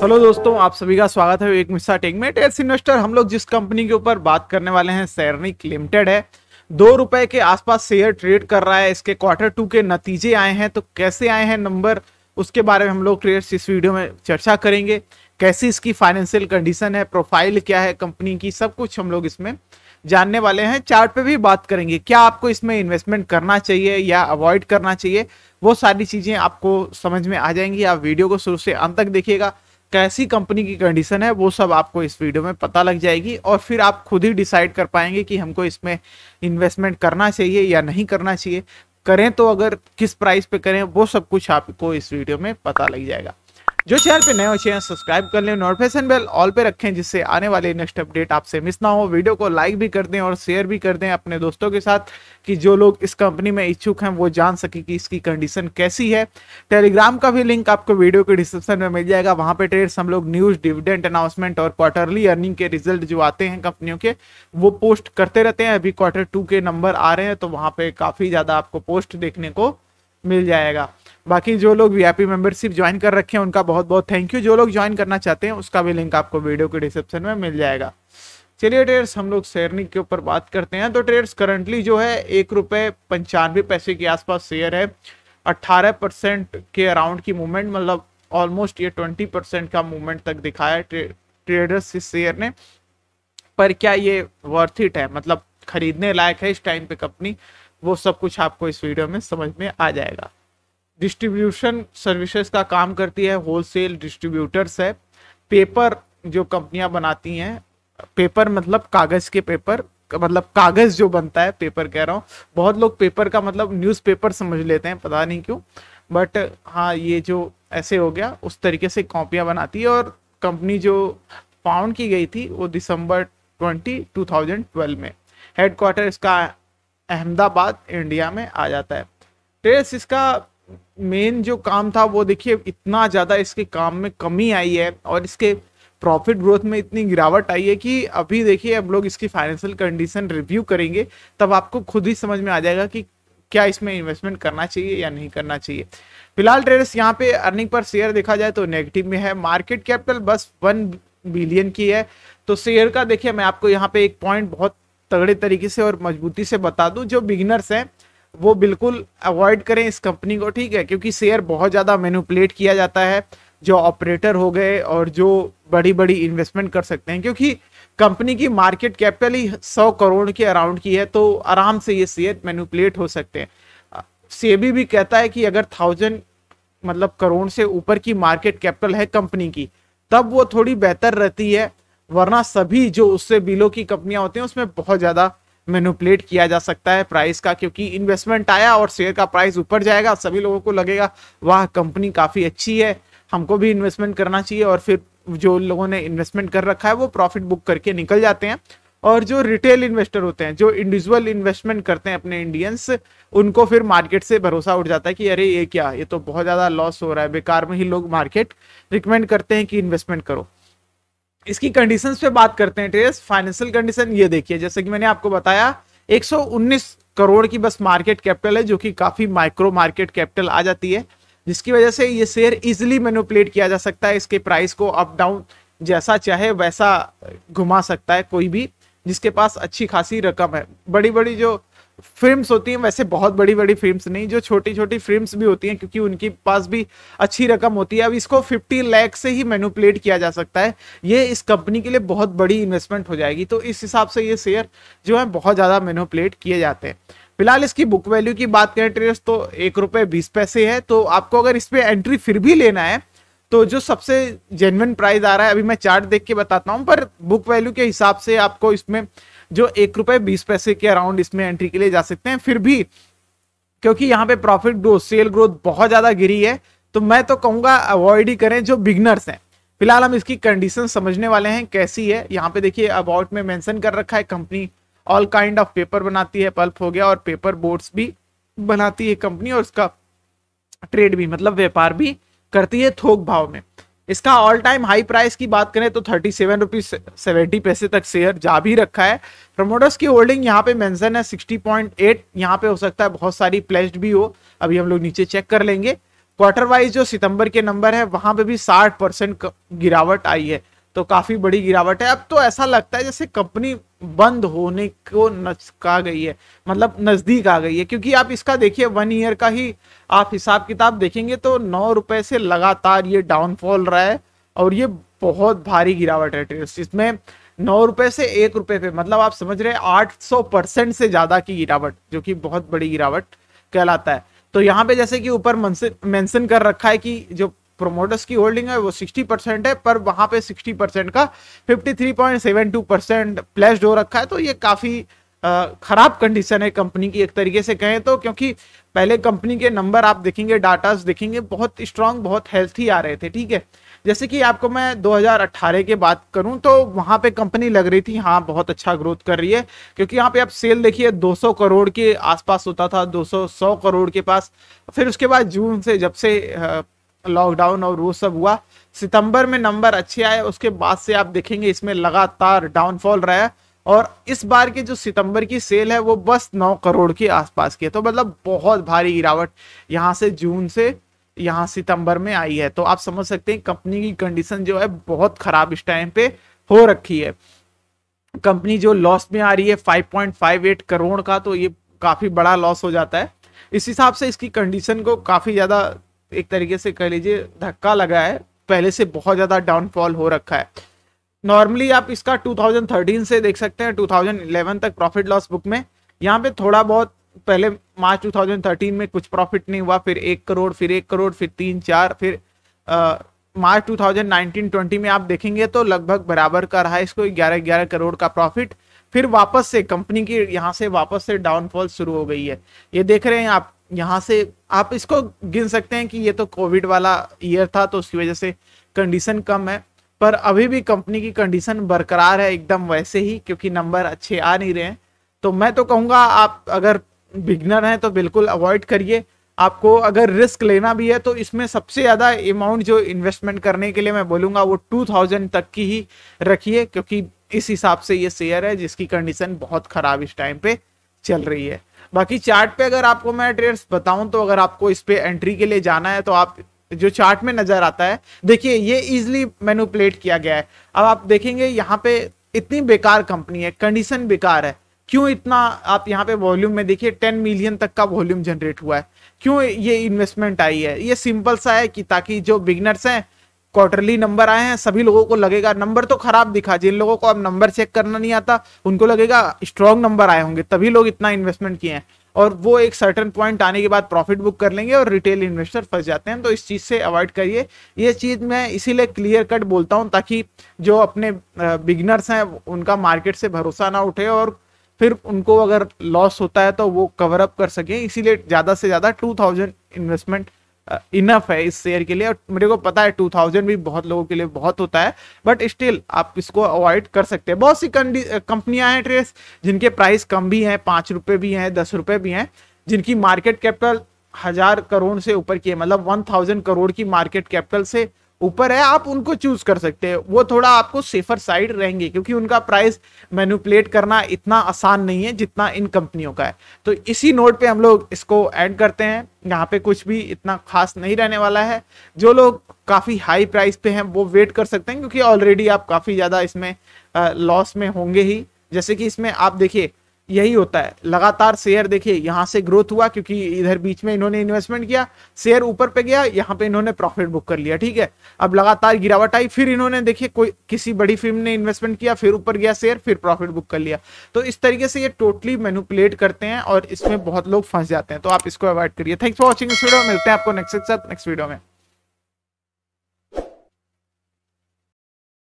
hello दोस्तों आप सभी का स्वागत है एक मिस्सा टेक में टेस्ट इन्वेस्टर हम लोग जिस कंपनी के ऊपर बात करने वाले हैं सैरनिक लिमिटेड है दो रुपए के आसपास शेयर ट्रेड कर रहा है इसके क्वार्टर टू के नतीजे आए हैं तो कैसे आए हैं नंबर उसके बारे में हम लोग ट्रेड इस वीडियो में चर्चा करेंगे कैसी इसकी फाइनेंशियल कंडीशन है प्रोफाइल क्या है कंपनी की सब कुछ हम लोग इसमें जानने वाले हैं चार्ट पे भी बात करेंगे क्या आपको इसमें इन्वेस्टमेंट करना चाहिए या अवॉइड करना चाहिए वो सारी चीज़ें आपको समझ में आ जाएंगी आप वीडियो को शुरू से अंत तक देखिएगा कैसी कंपनी की कंडीशन है वो सब आपको इस वीडियो में पता लग जाएगी और फिर आप खुद ही डिसाइड कर पाएंगे कि हमको इसमें इन्वेस्टमेंट करना चाहिए या नहीं करना चाहिए करें तो अगर किस प्राइस पे करें वो सब कुछ आपको इस वीडियो में पता लग जाएगा जो चैनल पे नए हो चैनल सब्सक्राइब कर लें नोटिफिकेशन बेल ऑल पे रखें जिससे आने वाले नेक्स्ट अपडेट आपसे मिस ना हो वीडियो को लाइक भी कर दें और शेयर भी कर दें अपने दोस्तों के साथ कि जो लोग इस कंपनी में इच्छुक हैं वो जान सके कि इसकी कंडीशन कैसी है टेलीग्राम का भी लिंक आपको वीडियो के डिस्क्रिप्शन में मिल जाएगा वहाँ पर ट्रेड्स हम लोग न्यूज़ डिविडेंट अनाउंसमेंट और क्वार्टरली अर्निंग के रिजल्ट जो आते हैं कंपनियों के वो पोस्ट करते रहते हैं अभी क्वार्टर टू के नंबर आ रहे हैं तो वहाँ पर काफ़ी ज़्यादा आपको पोस्ट देखने को मिल जाएगा बाकी जो लोग आई मेंबरशिप ज्वाइन कर रखे हैं उनका बहुत बहुत थैंक यू जो लोग ज्वाइन करना चाहते हैं उसका भी लिंक आपको वीडियो के डिस्क्रिप्शन में मिल जाएगा चलिए ट्रेड्स हम लोग शेयरनिक के ऊपर बात करते हैं तो ट्रेड्स करंटली जो है एक रुपये पंचानवे पैसे के आसपास शेयर है अट्ठारह परसेंट के अराउंड की मूवमेंट मतलब ऑलमोस्ट ये ट्वेंटी परसेंट का मूवमेंट तक दिखाया ट्रे, ट्रेडर्स इस शेयर ने पर क्या ये वर्थ इट है मतलब खरीदने लायक है इस टाइम पे कंपनी वो सब कुछ आपको इस वीडियो में समझ में आ जाएगा डिस्ट्रीब्यूशन सर्विसेज का काम करती है होलसेल डिस्ट्रीब्यूटर्स है पेपर जो कंपनियां बनाती हैं पेपर मतलब कागज़ के पेपर मतलब कागज़ जो बनता है पेपर कह रहा हूँ बहुत लोग पेपर का मतलब न्यूज़पेपर समझ लेते हैं पता नहीं क्यों बट हाँ ये जो ऐसे हो गया उस तरीके से कॉपियाँ बनाती है और कंपनी जो फाउंड की गई थी वो December twenty two thousand twelve में हेडक्वार्टर इसका अहमदाबाद इंडिया में आ जाता है ट्रेस इसका मेन जो काम था वो देखिए इतना ज़्यादा इसके काम में कमी आई है और इसके प्रॉफिट ग्रोथ में इतनी गिरावट आई है कि अभी देखिए अब लोग इसकी फाइनेंशियल कंडीशन रिव्यू करेंगे तब आपको खुद ही समझ में आ जाएगा कि क्या इसमें इन्वेस्टमेंट करना चाहिए या नहीं करना चाहिए फिलहाल ट्रेडर्स यहाँ पे अर्निंग पर शेयर देखा जाए तो नेगेटिव में है मार्केट कैपिटल बस वन बिलियन की है तो शेयर का देखिए मैं आपको यहाँ पे एक पॉइंट बहुत तगड़े तरीके से और मजबूती से बता दूं जो बिगिनर्स हैं वो बिल्कुल अवॉइड करें इस कंपनी को ठीक है क्योंकि शेयर बहुत ज़्यादा मैनुपलेट किया जाता है जो ऑपरेटर हो गए और जो बड़ी बड़ी इन्वेस्टमेंट कर सकते हैं क्योंकि कंपनी की मार्केट कैपिटल ही सौ करोड़ के अराउंड की है तो आराम से ये शेयर मैनुपलेट हो सकते हैं सेबी भी कहता है कि अगर थाउजेंड मतलब करोड़ से ऊपर की मार्केट कैपिटल है कंपनी की तब वो थोड़ी बेहतर रहती है वरना सभी जो उससे बिलो की कंपनियां होती हैं उसमें बहुत ज़्यादा मेनुपलेट किया जा सकता है प्राइस का क्योंकि इन्वेस्टमेंट आया और शेयर का प्राइस ऊपर जाएगा सभी लोगों को लगेगा वाह कंपनी काफ़ी अच्छी है हमको भी इन्वेस्टमेंट करना चाहिए और फिर जो लोगों ने इन्वेस्टमेंट कर रखा है वो प्रॉफिट बुक करके निकल जाते हैं और जो रिटेल इन्वेस्टर होते हैं जो इंडिविजुअल इन्वेस्टमेंट करते हैं अपने इंडियंस उनको फिर मार्केट से भरोसा उठ जाता है कि अरे ये क्या ये तो बहुत ज़्यादा लॉस हो रहा है बेकार में ही लोग मार्केट रिकमेंड करते हैं कि इन्वेस्टमेंट करो इसकी कंडीशंस पे बात करते हैं ट्रेस फाइनेंशियल कंडीशन ये देखिए जैसे कि मैंने आपको बताया 119 करोड़ की बस मार्केट कैपिटल है जो कि काफी माइक्रो मार्केट कैपिटल आ जाती है जिसकी वजह से ये शेयर इजिली मेनुपलेट किया जा सकता है इसके प्राइस को अप डाउन जैसा चाहे वैसा घुमा सकता है कोई भी जिसके पास अच्छी खासी रकम है बड़ी बड़ी जो फिल्म्स होती हैं वैसे बहुत बड़ी बड़ी फिल्म्स नहीं जो छोटी छोटी फिल्म्स भी होती हैं क्योंकि उनके पास भी अच्छी रकम होती है अब इसको 50 लाख से ही मैनुपलेट किया जा सकता है ये इस कंपनी के लिए बहुत बड़ी इन्वेस्टमेंट हो जाएगी तो इस हिसाब से ये शेयर जो है बहुत ज़्यादा मैनुपलेट किए जाते हैं फिलहाल इसकी बुक वैल्यू की बात करें ट्रेस तो एक रुपये बीस पैसे है तो आपको अगर इस पर एंट्री फिर भी लेना है तो जो सबसे जेनवन प्राइस आ रहा है अभी मैं चार्ट देख के बताता हूँ पर बुक वैल्यू के हिसाब से आपको इसमें जो एक रुपए बीस पैसे के अराउंड इसमें एंट्री के लिए जा सकते हैं फिर भी क्योंकि यहाँ पे प्रॉफिट ग्रोथ सेल ग्रोथ बहुत ज्यादा गिरी है तो मैं तो कहूंगा अवॉइड ही करें जो बिगनर्स हैं फिलहाल हम इसकी कंडीशन समझने वाले हैं कैसी है यहाँ पे देखिए अबाउट में मेंशन कर रखा है company all kind of paper बनाती है पल्प हो गया और पेपर बोर्ड्स भी बनाती है कंपनी और उसका ट्रेड भी मतलब व्यापार भी करती है थोक भाव में इसका ऑल टाइम हाई प्राइस की बात करें तो थर्टी सेवन रुपीज सेवेंटी पैसे तक शेयर जा भी रखा है प्रमोटर्स की होल्डिंग यहाँ पे मेंशन है सिक्सटी पॉइंट एट यहाँ पे हो सकता है बहुत सारी प्लेस्ड भी हो अभी हम लोग नीचे चेक कर लेंगे क्वार्टर वाइज जो सितंबर के नंबर है वहां पे भी साठ परसेंट गिरावट आई है तो काफ़ी बड़ी गिरावट है अब तो ऐसा लगता है जैसे कंपनी बंद होने को नजका गई है मतलब नज़दीक आ गई है क्योंकि आप इसका देखिए वन ईयर का ही आप हिसाब किताब देखेंगे तो नौ रुपए से लगातार ये डाउनफॉल रहा है और ये बहुत भारी गिरावट है ट्रेड तो इसमें नौ रुपए से एक रुपए पे मतलब आप समझ रहे हैं आठ सौ परसेंट से ज़्यादा की गिरावट जो कि बहुत बड़ी गिरावट कहलाता है तो यहाँ पे जैसे कि ऊपर मेंशन कर रखा है कि जो प्रोमोटर्स की होल्डिंग है वो 60 परसेंट है पर वहां पे 60 परसेंट का 53.72 परसेंट प्लेस हो रखा है तो ये काफ़ी खराब कंडीशन है कंपनी की एक तरीके से कहें तो क्योंकि पहले कंपनी के नंबर आप देखेंगे डाटास देखेंगे बहुत स्ट्रांग बहुत हेल्थी आ रहे थे ठीक है जैसे कि आपको मैं 2018 के बात करूं तो वहां पे कंपनी लग रही थी हाँ बहुत अच्छा ग्रोथ कर रही है क्योंकि यहाँ पे आप सेल देखिए 200 करोड़ के आसपास होता था 200 100 करोड़ के पास फिर उसके बाद जून से जब से लॉकडाउन और वो सब हुआ सितंबर में नंबर अच्छे आए उसके बाद से आप देखेंगे इसमें लगातार डाउनफॉल रहा है और इस बार की जो सितंबर की सेल है वो बस नौ करोड़ के आसपास की है तो मतलब बहुत भारी गिरावट यहाँ से जून से यहाँ सितंबर में आई है तो आप समझ सकते हैं कंपनी की कंडीशन जो है बहुत खराब इस टाइम पे हो रखी है कंपनी जो लॉस में आ रही है 5.58 करोड़ का तो ये काफी बड़ा लॉस हो जाता है इस हिसाब से इसकी कंडीशन को काफी ज्यादा एक तरीके से कह लीजिए धक्का लगा है पहले से बहुत ज़्यादा डाउनफॉल हो रखा है नॉर्मली आप इसका 2013 से देख सकते हैं 2011 तक प्रॉफिट लॉस बुक में यहाँ पे थोड़ा बहुत पहले मार्च 2013 में कुछ प्रॉफिट नहीं हुआ फिर एक करोड़ फिर एक करोड़ फिर तीन चार फिर आ, मार्च 2019-20 में आप देखेंगे तो लगभग बराबर का रहा इसको ग्यारह ग्यारह करोड़ का प्रॉफिट फिर वापस से कंपनी की यहाँ से वापस से डाउनफॉल शुरू हो गई है ये देख रहे हैं आप यहाँ से आप इसको गिन सकते हैं कि ये तो कोविड वाला ईयर था तो उसकी वजह से कंडीशन कम है पर अभी भी कंपनी की कंडीशन बरकरार है एकदम वैसे ही क्योंकि नंबर अच्छे आ नहीं रहे हैं तो मैं तो कहूँगा आप अगर बिगनर हैं तो बिल्कुल अवॉइड करिए आपको अगर रिस्क लेना भी है तो इसमें सबसे ज़्यादा अमाउंट जो इन्वेस्टमेंट करने के लिए मैं बोलूँगा वो टू थाउजेंड तक की ही रखिए क्योंकि इस हिसाब से ये शेयर है जिसकी कंडीशन बहुत ख़राब इस टाइम पे चल रही है बाकी चार्ट पे अगर आपको मैं ट्रेड्स बताऊं तो अगर आपको इस पे एंट्री के लिए जाना है तो आप जो चार्ट में नजर आता है देखिए ये इजिली मैनुपलेट किया गया है अब आप देखेंगे यहाँ पे इतनी बेकार कंपनी है कंडीशन बेकार है क्यों इतना आप यहाँ पे वॉल्यूम में देखिए टेन मिलियन तक का वॉल्यूम जनरेट हुआ है क्यों ये इन्वेस्टमेंट आई है ये सिंपल सा है कि ताकि जो बिगनर्स हैं क्वार्टरली नंबर आए हैं सभी लोगों को लगेगा नंबर तो खराब दिखा जिन लोगों को अब नंबर चेक करना नहीं आता उनको लगेगा स्ट्रॉन्ग नंबर आए होंगे तभी लोग इतना इन्वेस्टमेंट किए हैं और वो एक सर्टन पॉइंट आने के बाद प्रॉफिट बुक कर लेंगे और रिटेल इन्वेस्टर फंस जाते हैं तो इस चीज़ से अवॉइड करिए ये चीज़ मैं इसीलिए क्लियर कट बोलता हूँ ताकि जो अपने बिगनर्स हैं उनका मार्केट से भरोसा ना उठे और फिर उनको अगर लॉस होता है तो वो कवर अप कर सकें इसीलिए ज़्यादा से ज़्यादा two thousand investment enough uh, है इस शेयर के लिए और मेरे को पता है टू थाउजेंड भी बहुत लोगों के लिए बहुत होता है बट स्टिल आप इसको अवॉइड कर सकते हैं बहुत सी कंपनियां uh, हैं ट्रेस जिनके प्राइस कम भी हैं पाँच रुपये भी हैं दस रुपये भी हैं जिनकी मार्केट कैपिटल हजार करोड़ से ऊपर की है मतलब वन थाउजेंड करोड़ की मार्केट कैपिटल से ऊपर है आप उनको चूज कर सकते हैं वो थोड़ा आपको सेफर साइड रहेंगे क्योंकि उनका प्राइस मैनुपलेट करना इतना आसान नहीं है जितना इन कंपनियों का है तो इसी नोट पे हम लोग इसको ऐड करते हैं यहाँ पे कुछ भी इतना खास नहीं रहने वाला है जो लोग काफ़ी हाई प्राइस पे हैं वो वेट कर सकते हैं क्योंकि ऑलरेडी आप काफ़ी ज़्यादा इसमें लॉस में होंगे ही जैसे कि इसमें आप देखिए यही होता है लगातार शेयर देखिए यहां से ग्रोथ हुआ क्योंकि इधर बीच में इन्होंने इन्वेस्टमेंट किया शेयर ऊपर पे गया यहाँ पे इन्होंने प्रॉफिट बुक कर लिया ठीक है अब लगातार गिरावट आई फिर इन्होंने देखिए कोई किसी बड़ी फिल्म ने इन्वेस्टमेंट किया फिर ऊपर गया शेयर फिर प्रॉफिट बुक कर लिया तो इस तरीके से ये टोटली मेनुपुलेट करते हैं और इसमें बहुत लोग फंस जाते हैं तो आप इसको अवॉइड करिए थैंक्स फॉर वॉचिंग इस वीडियो मिलते हैं आपको नेक्स्ट नेक्स्ट वीडियो में